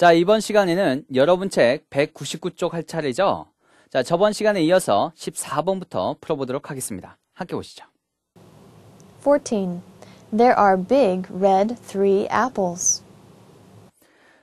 자, 이번 시간에는 여러분 책 199쪽 할 차례죠? 자, 저번 시간에 이어서 14번부터 풀어보도록 하겠습니다. 함께 보시죠. 14. There are big red three apples.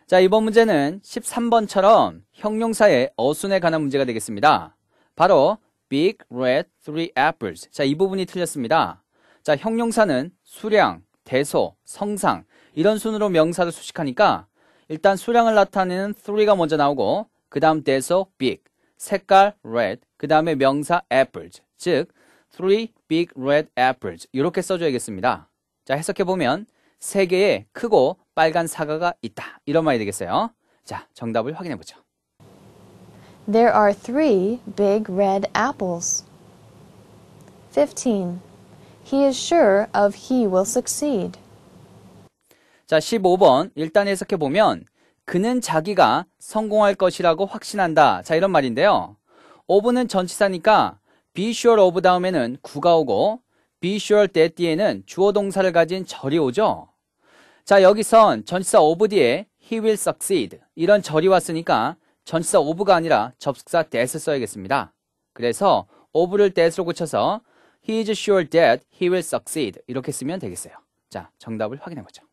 자, 이번 문제는 13번처럼 형용사의 어순에 관한 문제가 되겠습니다. 바로 big red three apples. 자, 이 부분이 틀렸습니다. 자, 형용사는 수량, 대소, 성상 이런 순으로 명사를 수식하니까 일단 수량을 나타내는 3가 먼저 나오고 그 다음 대소 big, 색깔 red, 그 다음에 명사 apples, 즉3 big red apples 이렇게 써줘야겠습니다. 자 해석해보면 세 개의 크고 빨간 사과가 있다. 이런 말이 되겠어요. 자 정답을 확인해보죠. There are three big red apples. 15. He is sure of he will succeed. 자, 15번 일단 해석해 보면 그는 자기가 성공할 것이라고 확신한다. 자, 이런 말인데요. 오브는 전치사니까 be sure of 다음에는 구가 오고 be sure that 뒤에는 주어 동사를 가진 절이 오죠. 자, 여기선 전치사 of 뒤에 he will succeed 이런 절이 왔으니까 전치사 of가 아니라 접속사 that을 써야겠습니다. 그래서 of를 t h a t 로 고쳐서 he is sure that he will succeed 이렇게 쓰면 되겠어요. 자, 정답을 확인해 보죠.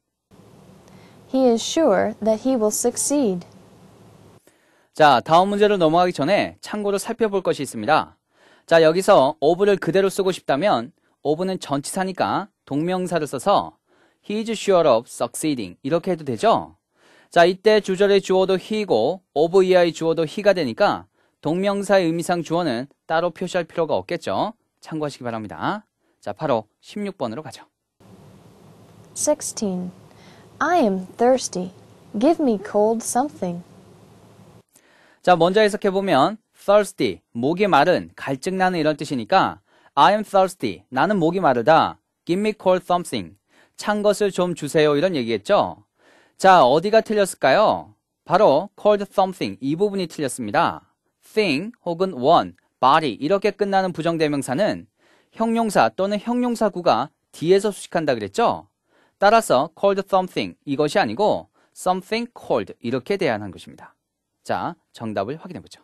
He is sure that he will succeed. 자, 다음 문제로 넘어가기 전에 참고로 살펴볼 것이 있습니다. 자, 여기서 of를 그대로 쓰고 싶다면 of는 전치사니까 동명사를 써서 he is sure of succeeding 이렇게 해도 되죠? 자, 이때 주절의 주어도 he고 이 of 이하의 주어도 he가 되니까 동명사의 의미상 주어는 따로 표시할 필요가 없겠죠? 참고하시기 바랍니다. 자, 바로 16번으로 가죠. 16 I am thirsty. Give me cold something. 자, 먼저 해석해 보면 thirsty, 목이 마른, 갈증나는 이런 뜻이니까 I am thirsty, 나는 목이 마르다. Give me cold something, 찬 것을 좀 주세요 이런 얘기겠죠. 자, 어디가 틀렸을까요? 바로 cold something 이 부분이 틀렸습니다. thing 혹은 one, body 이렇게 끝나는 부정대명사는 형용사 또는 형용사구가 뒤에서 수식한다 그랬죠. 따라서 called something 이것이 아니고 something called 이렇게 대안한 것입니다. 자, 정답을 확인해 보죠.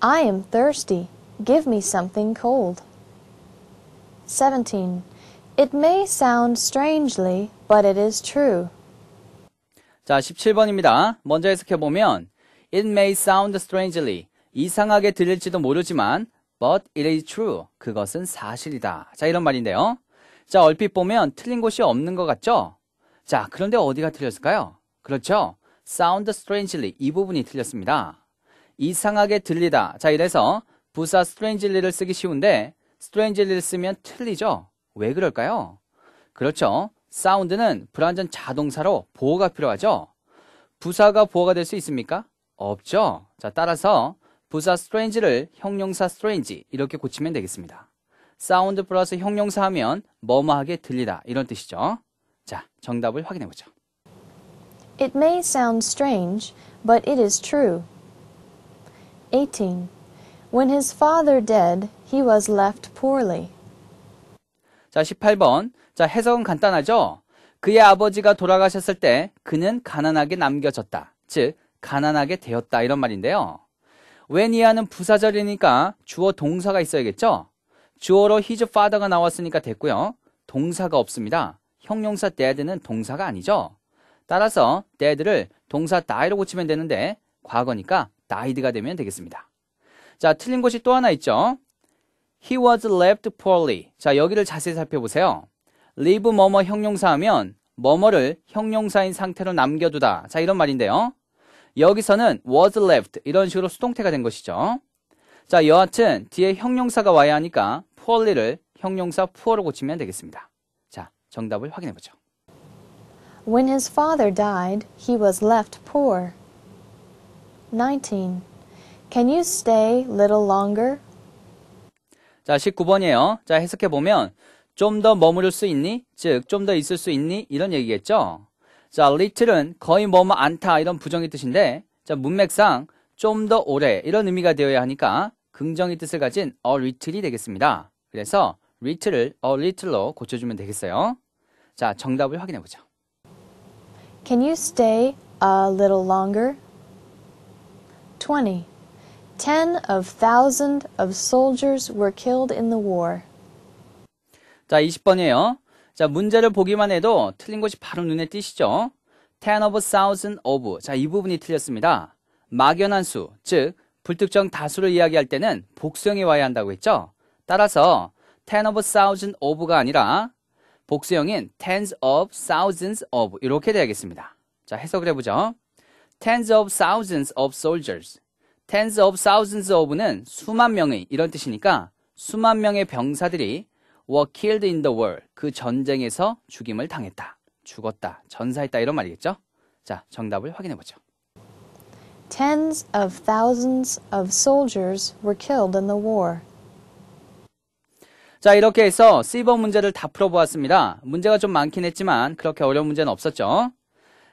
I am thirsty. Give me something cold. 17. It may sound strangely, but it is true. 자, 17번입니다. 먼저 해석해 보면 it may sound strangely 이상하게 들릴지도 모르지만 but it is true 그것은 사실이다. 자, 이런 말인데요. 자, 얼핏 보면 틀린 곳이 없는 것 같죠? 자, 그런데 어디가 틀렸을까요? 그렇죠. sound strangely 이 부분이 틀렸습니다. 이상하게 들리다. 자, 이래서 부사 strangely를 쓰기 쉬운데 strangely를 쓰면 틀리죠. 왜 그럴까요? 그렇죠. 사운드는 불완전 자동사로 보호가 필요하죠. 부사가 보호가 될 수 있습니까? 없죠. 자, 따라서 부사 strange를 형용사 strange 이렇게 고치면 되겠습니다. 사운드 플러스 형용사 하면 뭐뭐하게 들리다 이런 뜻이죠. 자, 정답을 확인해 보죠. It may sound strange, but it is true. 18. When his father dead, he was left poorly. 자, 18번. 자, 해석은 간단하죠? 그의 아버지가 돌아가셨을 때 그는 가난하게 남겨졌다. 즉, 가난하게 되었다. 이런 말인데요. 웬이하는 부사절이니까 주어 동사가 있어야겠죠? 주어로 his father가 나왔으니까 됐고요. 동사가 없습니다. 형용사 dead는 동사가 아니죠. 따라서 dead를 동사 die로 고치면 되는데 과거니까 died가 되면 되겠습니다. 자, 틀린 것이 또 하나 있죠. He was left poorly. 자, 여기를 자세히 살펴보세요. leave 뭐뭐 형용사 하면 뭐뭐를 형용사인 상태로 남겨두다. 자, 이런 말인데요. 여기서는 was left 이런 식으로 수동태가 된 것이죠. 자, 여하튼 뒤에 형용사가 와야 하니까 poorly를 형용사 poor로 고치면 되겠습니다. 자, 정답을 확인해 보죠. When his father died, he was left poor. 19. Can you stay little longer? 자, 19번이에요. 자, 해석해 보면 좀 더 머무를 수 있니? 즉, 좀 더 있을 수 있니? 이런 얘기겠죠. 자, little은 거의 머무 안타 이런 부정의 뜻인데 자, 문맥상 좀 더 오래 이런 의미가 되어야 하니까 긍정의 뜻을 가진 a little이 되겠습니다. 그래서 little을 a little로 고쳐주면 되겠어요. 자, 정답을 확인해 보죠. Can you stay a little longer? 20. Ten of thousand of soldiers were killed in the war. 자, 20번이에요. 자, 문제를 보기만 해도 틀린 것이 바로 눈에 띄시죠? ten of thousand of. 자, 이 부분이 틀렸습니다. 막연한 수, 즉 불특정 다수를 이야기할 때는 복수형이 와야 한다고 했죠. 따라서 ten of thousand of가 아니라 복수형인 tens of thousands of 이렇게 돼야겠습니다자 해석을 해보죠. tens of thousands of soldiers, tens of thousands of는 수만 명의 이런 뜻이니까 수만 명의 병사들이 were killed in the war 그 전쟁에서 죽임을 당했다, 죽었다, 전사했다 이런 말이겠죠. 자 정답을 확인해보죠. Tens of thousands of soldiers were killed in the war. 자, 이렇게 해서 C번 문제를 다 풀어보았습니다. 문제가 좀 많긴 했지만 그렇게 어려운 문제는 없었죠.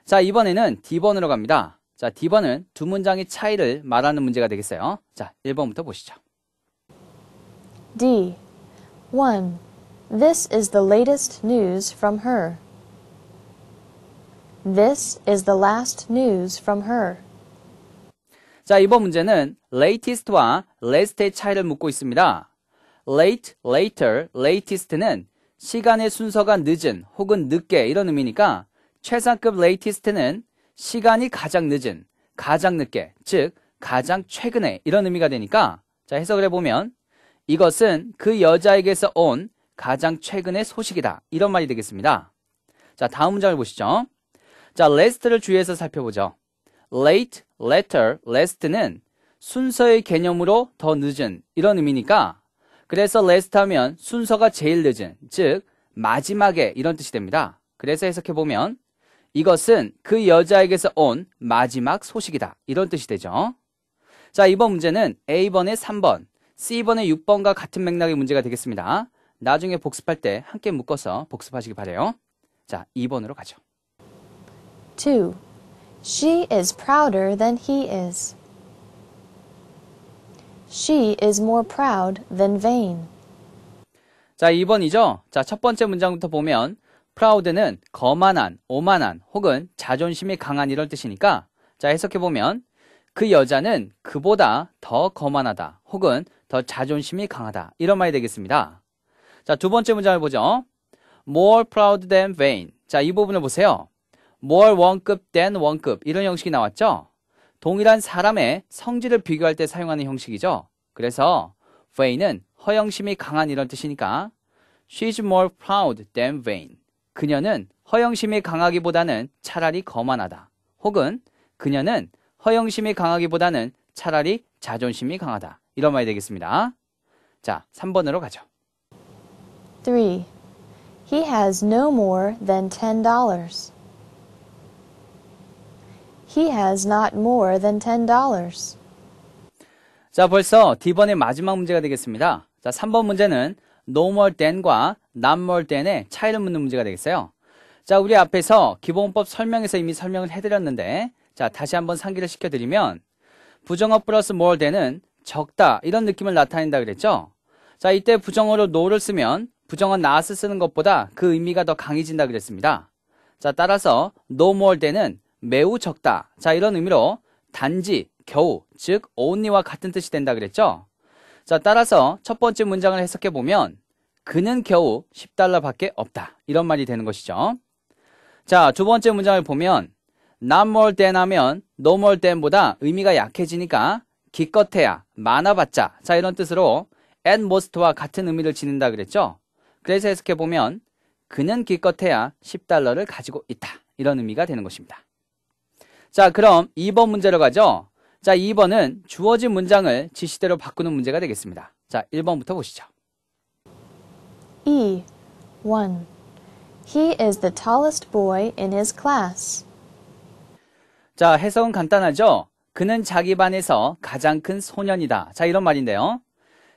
자, 이번에는 D번으로 갑니다. 자, D번은 두 문장의 차이를 말하는 문제가 되겠어요. 자, 1번부터 보시죠. D. 1. This is the latest news from her. This is the last news from her. 자, 이번 문제는 latest와 last의 차이를 묻고 있습니다. late, later, latest는 시간의 순서가 늦은 혹은 늦게 이런 의미니까 최상급 latest는 시간이 가장 늦은, 가장 늦게, 즉 가장 최근에 이런 의미가 되니까 자, 해석을 해보면 이것은 그 여자에게서 온 가장 최근의 소식이다. 이런 말이 되겠습니다. 자, 다음 문장을 보시죠. 자, last를 주의해서 살펴보죠. late, later, t last는 순서의 개념으로 더 늦은 이런 의미니까 그래서 last 하면 순서가 제일 늦은 즉 마지막에 이런 뜻이 됩니다. 그래서 해석해 보면 이것은 그 여자에게서 온 마지막 소식이다 이런 뜻이 되죠. 자 이번 문제는 A번의 3번, C번의 6번과 같은 맥락의 문제가 되겠습니다. 나중에 복습할 때 함께 묶어서 복습하시기 바래요. 자 2번으로 가죠. 2. She is prouder than he is. She is more proud than vain. 자, 2번이죠. 자, 첫 번째 문장부터 보면 proud는 거만한, 오만한 혹은 자존심이 강한 이럴 뜻이니까 자, 해석해 보면 그 여자는 그보다 더 거만하다 혹은 더 자존심이 강하다 이런 말이 되겠습니다. 자, 두 번째 문장을 보죠. more proud than vain. 자, 이 부분을 보세요. more o 급 than o 급 이런 형식이 나왔죠? 동일한 사람의 성질을 비교할 때 사용하는 형식이죠. 그래서 vain은 허영심이 강한 이런 뜻이니까 she's more proud than vain. 그녀는 허영심이 강하기보다는 차라리 거만하다. 혹은 그녀는 허영심이 강하기보다는 차라리 자존심이 강하다. 이런 말이 되겠습니다. 자, 3번으로 가죠. 3. He has no more than $10. He has not more than ten dollars. 자, 벌써 D번의 마지막 문제가 되겠습니다. 자, 3번 문제는 no more than과 not more than의 차이를 묻는 문제가 되겠어요. 자, 우리 앞에서 기본법 설명에서 이미 설명을 해드렸는데, 자, 다시 한번 상기를 시켜드리면, 부정어 플러스 more than은 적다, 이런 느낌을 나타낸다 그랬죠? 자, 이때 부정어로 no를 쓰면, 부정어 not을 쓰는 것보다 그 의미가 더 강해진다 그랬습니다. 자, 따라서 no more than은 매우 적다. 자, 이런 의미로 단지, 겨우, 즉 only와 같은 뜻이 된다 그랬죠? 자, 따라서 첫 번째 문장을 해석해 보면 그는 겨우 10달러밖에 없다. 이런 말이 되는 것이죠. 자, 두 번째 문장을 보면 not more than 하면 no more than보다 의미가 약해지니까 기껏해야, 많아봤자. 자, 이런 뜻으로 at most와 같은 의미를 지닌다 그랬죠? 그래서 해석해 보면 그는 기껏해야 10달러를 가지고 있다. 이런 의미가 되는 것입니다. 자, 그럼 2번 문제로 가죠. 자, 2번은 주어진 문장을 지시대로 바꾸는 문제가 되겠습니다. 자, 1번부터 보시죠. E. 1. He is the tallest boy in his class. 자, 해석은 간단하죠? 그는 자기 반에서 가장 큰 소년이다. 자, 이런 말인데요.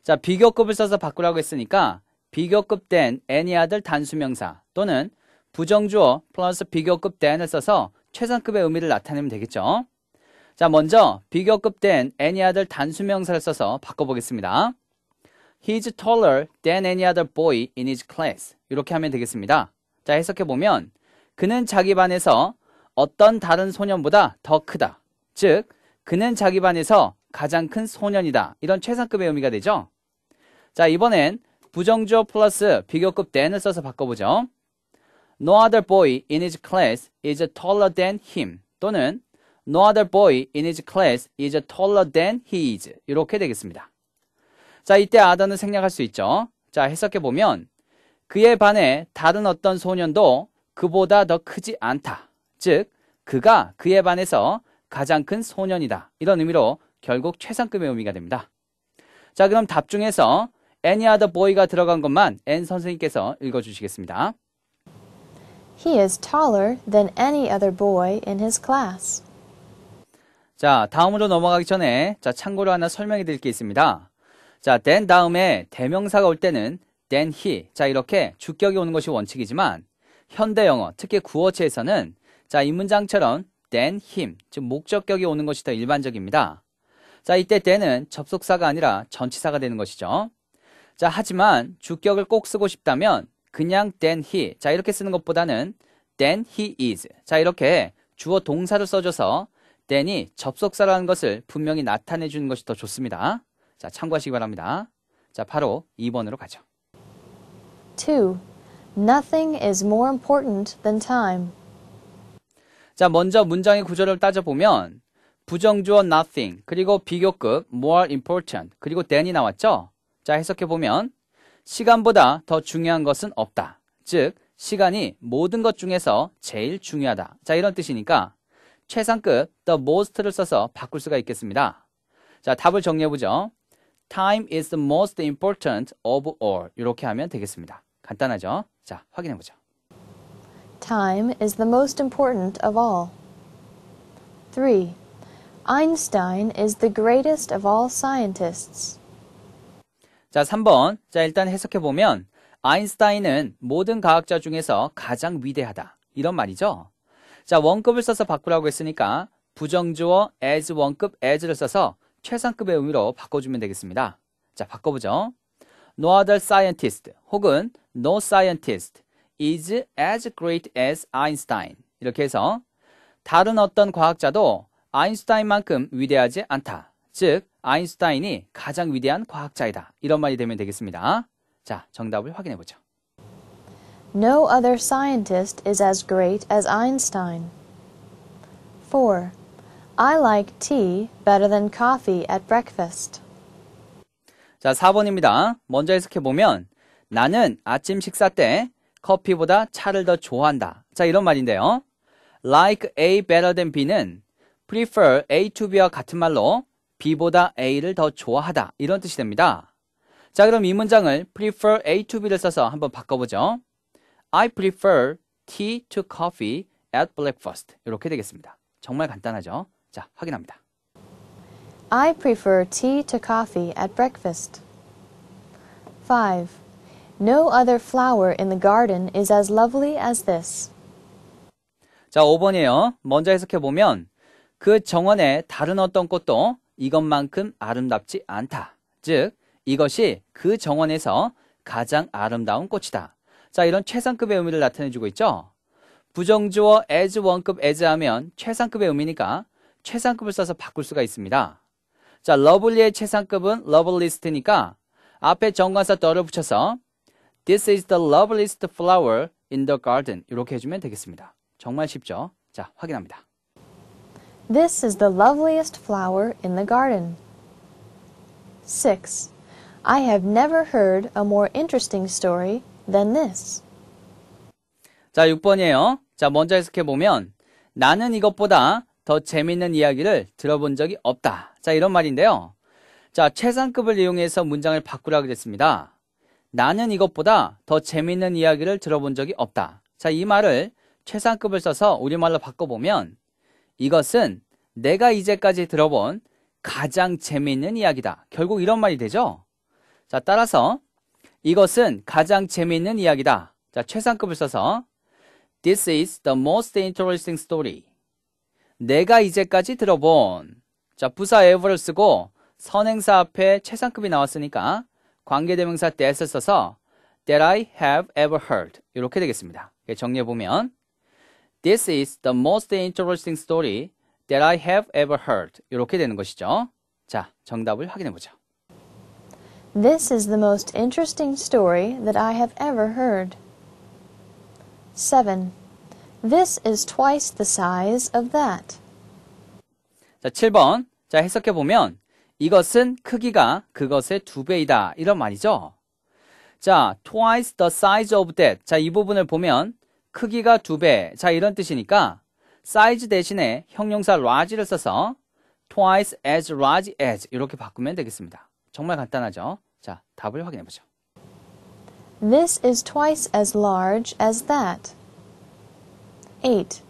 자, 비교급을 써서 바꾸라고 했으니까 비교급된 any other 단수명사 또는 부정주어 플러스 비교급된을 써서 최상급의 의미를 나타내면 되겠죠. 자, 먼저 비교급된 any other 단수명사를 써서 바꿔보겠습니다. He's taller than any other boy in his class. 이렇게 하면 되겠습니다. 자, 해석해보면 그는 자기 반에서 어떤 다른 소년보다 더 크다. 즉, 그는 자기 반에서 가장 큰 소년이다. 이런 최상급의 의미가 되죠. 자, 이번엔 부정조 플러스 비교급 than을 써서 바꿔보죠. No other boy in his class is taller than him. 또는 No other boy in his class is taller than he is. 이렇게 되겠습니다. 자, 이때 아더는 생략할 수 있죠. 자, 해석해 보면 그에 반해 다른 어떤 소년도 그보다 더 크지 않다. 즉, 그가 그에 반해서 가장 큰 소년이다. 이런 의미로 결국 최상급의 의미가 됩니다. 자, 그럼 답 중에서 any other boy가 들어간 것만 N 선생님께서 읽어주시겠습니다. He is taller than any other boy in his class. 자, 다음으로 넘어가기 전에 자, 참고로 하나 설명해 드릴 게 있습니다. 자, then 다음에 대명사가 올 때는 then he. 자, 이렇게 주격이 오는 것이 원칙이지만 현대 영어, 특히 구어체에서는 자, 이 문장처럼 then him, 즉 목적격이 오는 것이 더 일반적입니다. 자, 이때 then은 접속사가 아니라 전치사가 되는 것이죠. 자, 하지만 주격을 꼭 쓰고 싶다면 그냥 than he. 자, 이렇게 쓰는 것보다는 than he is. 자, 이렇게 주어 동사를 써줘서 than이 접속사라는 것을 분명히 나타내 주는 것이 더 좋습니다. 자, 참고하시기 바랍니다. 자, 바로 2번으로 가죠. 2. Nothing is more important than time. 자, 먼저 문장의 구조를 따져보면 부정주어 nothing, 그리고 비교급 more important, 그리고 than이 나왔죠? 자, 해석해보면 시간보다 더 중요한 것은 없다. 즉, 시간이 모든 것 중에서 제일 중요하다. 자, 이런 뜻이니까 최상급 the most를 써서 바꿀 수가 있겠습니다. 자, 답을 정리해보죠. Time is the most important of all. 이렇게 하면 되겠습니다. 간단하죠? 자, 확인해보죠. Time is the most important of all. 3. Einstein is the greatest of all scientists. 자, 3번. 자, 일단 해석해 보면 아인슈타인은 모든 과학자 중에서 가장 위대하다. 이런 말이죠. 자, 원급을 써서 바꾸라고 했으니까 부정주어 as 원급 as를 써서 최상급의 의미로 바꿔주면 되겠습니다. 자, 바꿔보죠. No other scientist 혹은 no scientist is as great as Einstein. 이렇게 해서 다른 어떤 과학자도 아인슈타인만큼 위대하지 않다. 즉, 아인슈타인이 가장 위대한 과학자이다. 이런 말이 되면 되겠습니다. 자, 정답을 확인해 보죠. No other scientist is as great as Einstein. 4. I like tea better than coffee at breakfast. 자, 4번입니다. 먼저 해석해 보면 나는 아침 식사 때 커피보다 차를 더 좋아한다. 자, 이런 말인데요. like A better than B는 prefer A to B와 같은 말로 B보다 A를 더 좋아하다 이런 뜻이 됩니다. 자 그럼 이 문장을 prefer A to B를 써서 한번 바꿔보죠. I prefer tea to coffee at breakfast 이렇게 되겠습니다. 정말 간단하죠? 자 확인합니다. I prefer tea to coffee at breakfast. 5. No other flower in the garden is as lovely as this. 자, 5번이에요. 먼저 해석해 보면 그 정원에 다른 어떤 꽃도 이것만큼 아름답지 않다. 즉, 이것이 그 정원에서 가장 아름다운 꽃이다. 자, 이런 최상급의 의미를 나타내주고 있죠? 부정주어 as 원급 as 하면 최상급의 의미니까 최상급을 써서 바꿀 수가 있습니다. 자, 러블리의 최상급은 러블리스트니까 앞에 정관사 더를 붙여서 This is the loveliest flower in the garden 이렇게 해주면 되겠습니다. 정말 쉽죠? 자, 확인합니다. This is the loveliest flower in the garden. 6. I have never heard a more interesting story than this. 자, 6번이에요. 자, 먼저 해석해 보면 나는 이것보다 더 재밌는 이야기를 들어본 적이 없다. 자, 이런 말인데요. 자, 최상급을 이용해서 문장을 바꾸라 그랬습니다. 나는 이것보다 더 재밌는 이야기를 들어본 적이 없다. 자, 이 말을 최상급을 써서 우리말로 바꿔보면 이것은 내가 이제까지 들어본 가장 재미있는 이야기다. 결국 이런 말이 되죠? 자, 따라서 이것은 가장 재미있는 이야기다. 자, 최상급을 써서 This is the most interesting story. 내가 이제까지 들어본 자, 부사 ever를 쓰고 선행사 앞에 최상급이 나왔으니까 관계대명사 that을 써서 that I have ever heard 이렇게 되겠습니다. 정리해보면 This is the most interesting story that I have ever heard. 이렇게 되는 것이죠. 자, 정답을 확인해 보죠. This is the most interesting story that I have ever heard. 7. This is twice the size of that. 자, 7번. 자, 해석해 보면 이것은 크기가 그것의 두 배이다. 이런 말이죠. 자, twice the size of that. 자, 이 부분을 보면 크기가 두 배. 자, 이런 뜻이니까 사이즈 대신에 형용사 large를 써서 twice as large as 이렇게 바꾸면 되겠습니다. 정말 간단하죠? 자, 답을 확인해 보죠. This is twice as large as that. 8.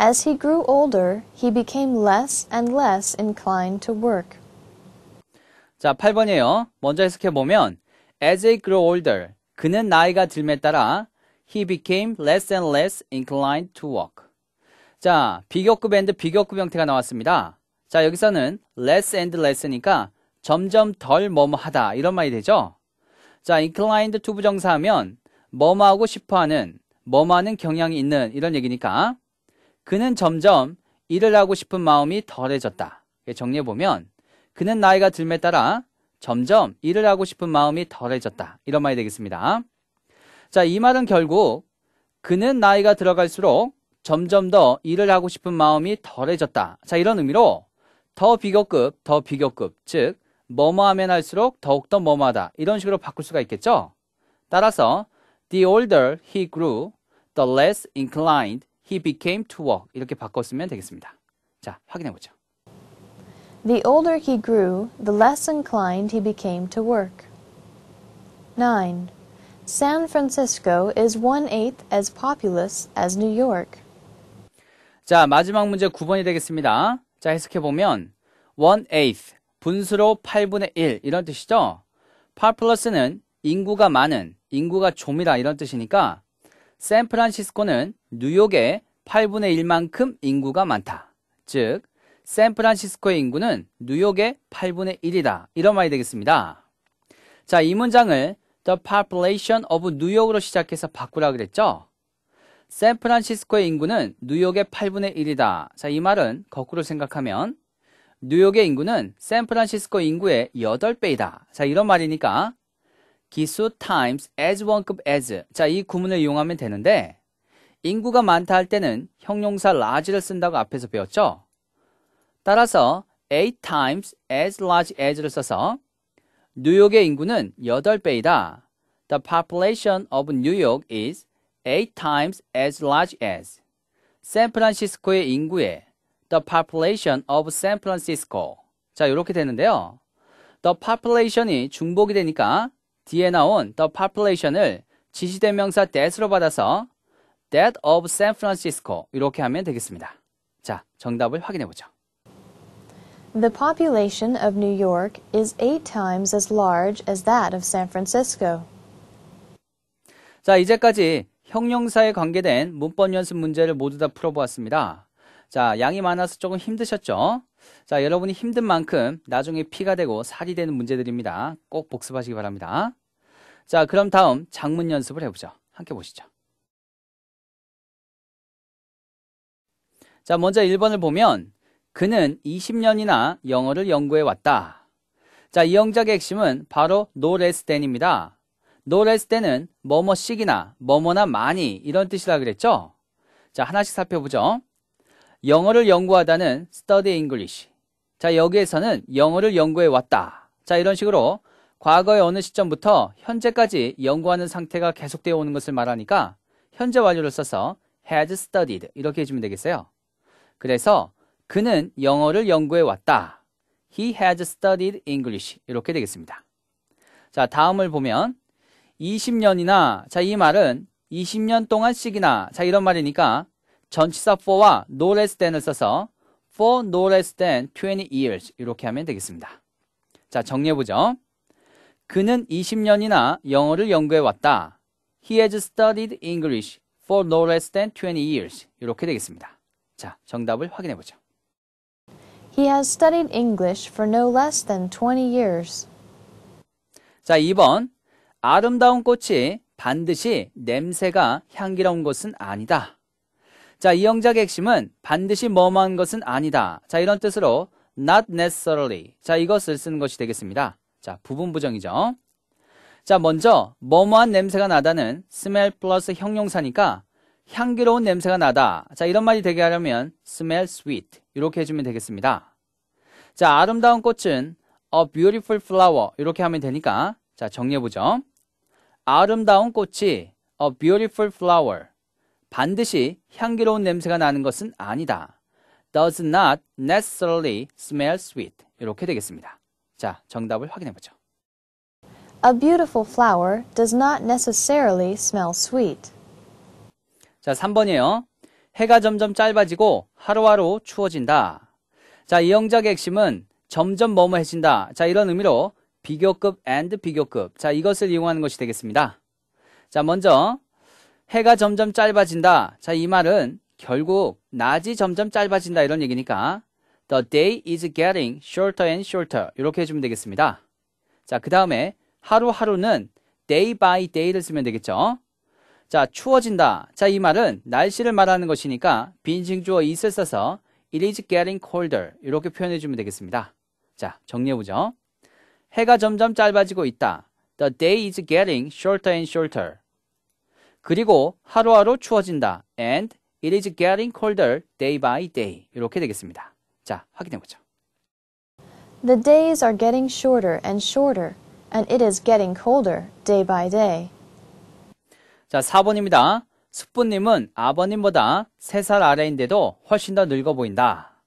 As he grew older, he became less and less inclined to work. 자, 8번이에요. 먼저 해석해 보면 as he grew older, 그는 나이가 들매 따라 he became less and less inclined to walk. 자, 비교급 and 비교급 형태가 나왔습니다. 자, 여기서는 less and less니까 점점 덜 뭐뭐하다 이런 말이 되죠. 자, inclined to 부정사하면 뭐뭐하고 싶어하는 뭐뭐하는 경향이 있는 이런 얘기니까 그는 점점 일을 하고 싶은 마음이 덜해졌다. 정리해 보면 그는 나이가 들매 따라 점점 일을 하고 싶은 마음이 덜해졌다. 이런 말이 되겠습니다. 자, 이 말은 결국 그는 나이가 들어갈수록 점점 더 일을 하고 싶은 마음이 덜해졌다. 자, 이런 의미로 더 비교급, 더 비교급, 즉, 뭐뭐 하면 할수록 더욱더 뭐뭐하다. 이런 식으로 바꿀 수가 있겠죠? 따라서, the older he grew, the less inclined he became to work. 이렇게 바꿨으면 되겠습니다. 자, 확인해보죠. The older he grew, the less inclined he became to work. 9. San Francisco is one-eighth as populous as New York. 자, 마지막 문제 9번이 되겠습니다. 자, 해석해 보면 one-eighth, 분수로 8분의 1 이런 뜻이죠. populous는 인구가 많은, 인구가 좀이다 이런 뜻이니까 샌프란시스코는 뉴욕의 8분의 1만큼 인구가 많다. 즉, 샌프란시스코의 인구는 뉴욕의 8분의 1이다. 이런 말이 되겠습니다. 자, 이 문장을 The population of 뉴욕으로 시작해서 바꾸라 그랬죠? 샌프란시스코의 인구는 뉴욕의 8분의 1이다. 자, 이 말은 거꾸로 생각하면 뉴욕의 인구는 샌프란시스코 인구의 8배이다. 자, 이런 말이니까 기수 times as 원급 as. 자, 이 구문을 이용하면 되는데 인구가 많다 할 때는 형용사 large를 쓴다고 앞에서 배웠죠? 따라서 8 times as large as를 써서 뉴욕의 인구는 8배이다. The population of New York is 8 times as large as 샌프란시스코의 인구의 the population of San Francisco. 자, 이렇게 되는데요. the population이 중복이 되니까 뒤에 나온 the population을 지시대명사 that으로 받아서 that of San Francisco 이렇게 하면 되겠습니다. 자, 정답을 확인해 보죠. The population of New York is eight times as large as that of San Francisco. 자, 이제까지 형용사에 관계된 문법 연습 문제를 모두 다 풀어보았습니다. 자, 양이 많아서 조금 힘드셨죠? 자, 여러분이 힘든 만큼 나중에 피가 되고 살이 되는 문제들입니다. 꼭 복습하시기 바랍니다. 자, 그럼 다음 장문 연습을 해보죠. 함께 보시죠. 자, 먼저 1번을 보면 그는 20년이나 영어를 연구해 왔다. 자, 이 영작의 핵심은 바로 no less than입니다. no less than은 뭐뭐씩이나 뭐뭐나 많이 이런 뜻이라 그랬죠? 자, 하나씩 살펴보죠. 영어를 연구하다는 study English. 자, 여기에서는 영어를 연구해 왔다. 자, 이런 식으로 과거의 어느 시점부터 현재까지 연구하는 상태가 계속되어 오는 것을 말하니까 현재 완료를 써서 has studied 이렇게 해주면 되겠어요. 그래서 그는 영어를 연구해 왔다. He has studied English. 이렇게 되겠습니다. 자, 다음을 보면 20년이나 자, 이 말은 20년 동안씩이나 자, 이런 말이니까 전치사 for와 no less than을 써서 for no less than 20 years 이렇게 하면 되겠습니다. 자, 정리해 보죠. 그는 20년이나 영어를 연구해 왔다. He has studied English for no less than 20 years. 이렇게 되겠습니다. 자, 정답을 확인해 보죠. He has studied English for no less than 20 years. 자, 2번. 아름다운 꽃이 반드시 냄새가 향기로운 것은 아니다. 자, 이 영작의 핵심은 반드시 뭐만 것은 아니다. 자, 이런 뜻으로 not necessarily. 자, 이것을 쓰는 것이 되겠습니다. 자, 부분 부정이죠. 자, 먼저 뭐뭐한 냄새가 나다는 smell 플러스 형용사니까 향기로운 냄새가 나다. 자, 이런 말이 되게 하려면 smell sweet 이렇게 해주면 되겠습니다. 자, 아름다운 꽃은 a beautiful flower 이렇게 하면 되니까 자, 정리해보죠. 아름다운 꽃이 a beautiful flower 반드시 향기로운 냄새가 나는 것은 아니다. does not necessarily smell sweet 이렇게 되겠습니다. 자, 정답을 확인해보죠. A beautiful flower does not necessarily smell sweet. 자, 3번이에요. 해가 점점 짧아지고 하루하루 추워진다. 자, 이형작의 핵심은 점점 머무해진다 자, 이런 의미로 비교급 and 비교급. 자, 이것을 이용하는 것이 되겠습니다. 자, 먼저 해가 점점 짧아진다. 자, 이 말은 결국 낮이 점점 짧아진다 이런 얘기니까 The day is getting shorter and shorter 이렇게 해주면 되겠습니다. 자, 그 다음에 하루하루는 day by day를 쓰면 되겠죠. 자, 추워진다. 자, 이 말은 날씨를 말하는 것이니까 빈칭주어 it을 써서 it is getting colder 이렇게 표현해 주면 되겠습니다. 자, 정리해 보죠. 해가 점점 짧아지고 있다. The day is getting shorter and shorter. 그리고 하루하루 추워진다. And it is getting colder day by day. 이렇게 되겠습니다. 자, 확인해 보죠. The days are getting shorter and shorter, and it is getting colder day by day. 자, 4번입니다. 숙부님은 아버님보다 3살 아래인데도 훨씬 더 늙어 보인다.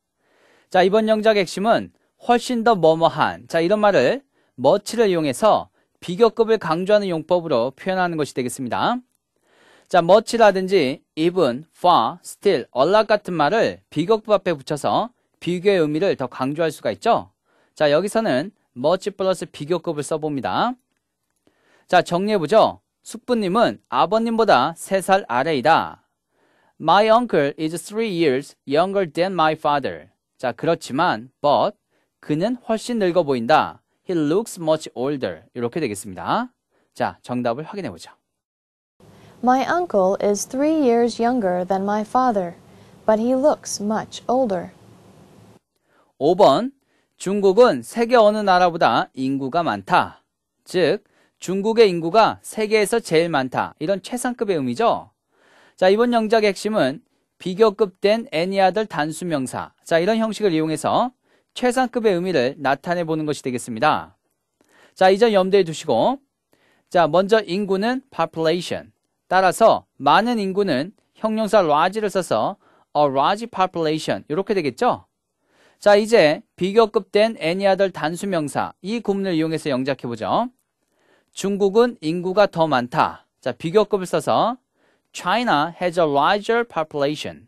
자, 이번 영작 핵심은 훨씬 더 뭐뭐한. 자, 이런 말을 머치를 이용해서 비교급을 강조하는 용법으로 표현하는 것이 되겠습니다. 자, 머치라든지 even, far, still, a lot 같은 말을 비교급 앞에 붙여서 비교의 의미를 더 강조할 수가 있죠. 자, 여기서는 머치 플러스 비교급을 써봅니다. 자, 정리해보죠. 숙부님은 아버님보다 3살 아래이다. My uncle is three years younger than my father. 자, 그렇지만, but, 그는 훨씬 늙어 보인다. He looks much older. 이렇게 되겠습니다. 자, 정답을 확인해 보죠. My uncle is three years younger than my father, but he looks much older. 5번. 중국은 세계 어느 나라보다 인구가 많다. 즉, 중국의 인구가 세계에서 제일 많다. 이런 최상급의 의미죠. 자, 이번 영작의 핵심은 비교급된 애니아들 단수명사. 자, 이런 형식을 이용해서 최상급의 의미를 나타내 보는 것이 되겠습니다. 자, 이점 염두에 두시고 자, 먼저 인구는 population. 따라서 많은 인구는 형용사 large를 써서 a large population 이렇게 되겠죠? 자, 이제 비교급된 애니아들 단수명사 이 구문을 이용해서 영작해 보죠. 중국은 인구가 더 많다. 자, 비교급을 써서 China has a larger population.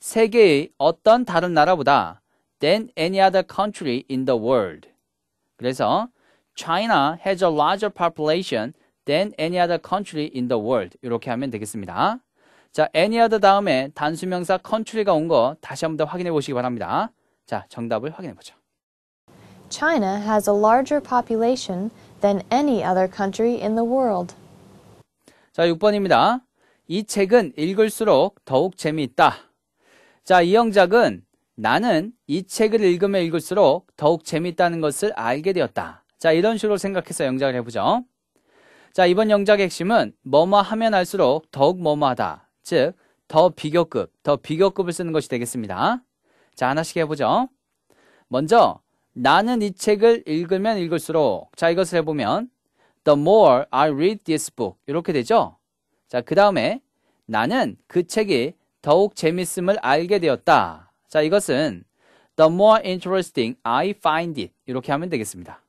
세계의 어떤 다른 나라보다 than any other country in the world. 그래서 China has a larger population than any other country in the world. 이렇게 하면 되겠습니다. 자, any other 다음에 단수명사 country가 온 거 다시 한번 더 확인해 보시기 바랍니다. 자, 정답을 확인해 보죠. China has a larger population than any other country in the world. 자, 6번입니다. 이 책은 읽을수록 더욱 재미있다. 자, 이 영작은 나는 이 책을 읽으며 읽을수록 더욱 재미있다는 것을 알게 되었다. 자, 이런 식으로 생각해서 영작을 해보죠. 자, 이번 영작의 핵심은 뭐뭐 하면 할수록 더욱 뭐뭐하다. 즉, 더 비교급, 더 비교급을 쓰는 것이 되겠습니다. 자, 하나씩 해보죠. 먼저 나는 이 책을 읽으면 읽을수록 자 이것을 해보면 The more I read this book 이렇게 되죠. 자그 다음에 나는 그 책이 더욱 재밌음을 알게 되었다. 자 이것은 The more interesting I find it 이렇게 하면 되겠습니다.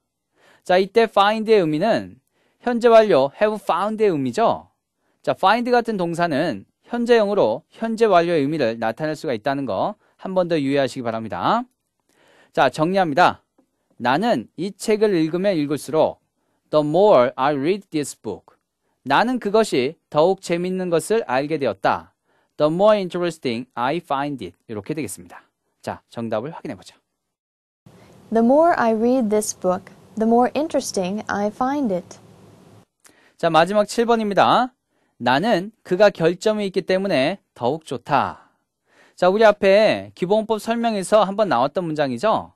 자 이때 find의 의미는 현재 완료 have found의 의미죠. 자 find 같은 동사는 현재형으로 현재 완료의 의미를 나타낼 수가 있다는 거 한 번 더 유의하시기 바랍니다. 자, 정리합니다. 나는 이 책을 읽으면 읽을수록 The more I read this book. 나는 그것이 더욱 재밌는 것을 알게 되었다. The more interesting I find it. 이렇게 되겠습니다. 자, 정답을 확인해 보죠. The more I read this book, the more interesting I find it. 자, 마지막 7번입니다. 나는 그가 결점이 있기 때문에 더욱 좋다. 자, 우리 앞에 기본법 설명에서 한번 나왔던 문장이죠.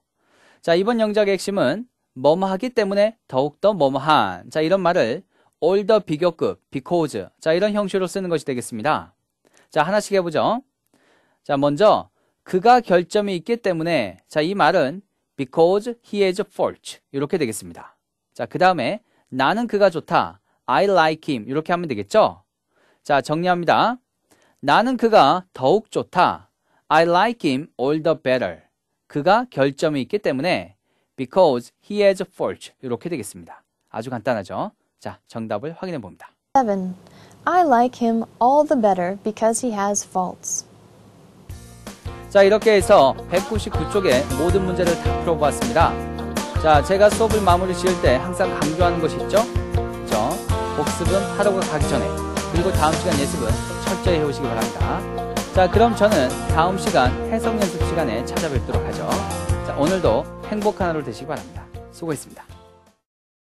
자, 이번 영작의 핵심은 뭐뭐하기 때문에 더욱더 뭐뭐한. 자, 이런 말을 all the 비교급, because. 자, 이런 형식으로 쓰는 것이 되겠습니다. 자, 하나씩 해보죠. 자, 먼저 그가 결점이 있기 때문에 자, 이 말은 because he has fault. 이렇게 되겠습니다. 자, 그 다음에 나는 그가 좋다. I like him. 이렇게 하면 되겠죠? 자, 정리합니다. 나는 그가 더욱 좋다. I like him all the better. 그가 결점이 있기 때문에 because he has a fault. 이렇게 되겠습니다. 아주 간단하죠? 자, 정답을 확인해 봅니다. 7. I like him all the better because he has faults. 자, 이렇게 해서 1 9 9쪽에 모든 문제를 다 풀어보았습니다. 자, 제가 수업을 마무리 지을 때 항상 강조하는 것이 있죠? 저 그렇죠? 복습은 하루가 가기 전에 그리고 다음 시간 예습은 철저히 해오시기 바랍니다. 자, 그럼 저는 다음 시간 해석 연습 시간에 찾아뵙도록 하죠. 자, 오늘도 행복한 하루 되시기 바랍니다. 수고했습니다.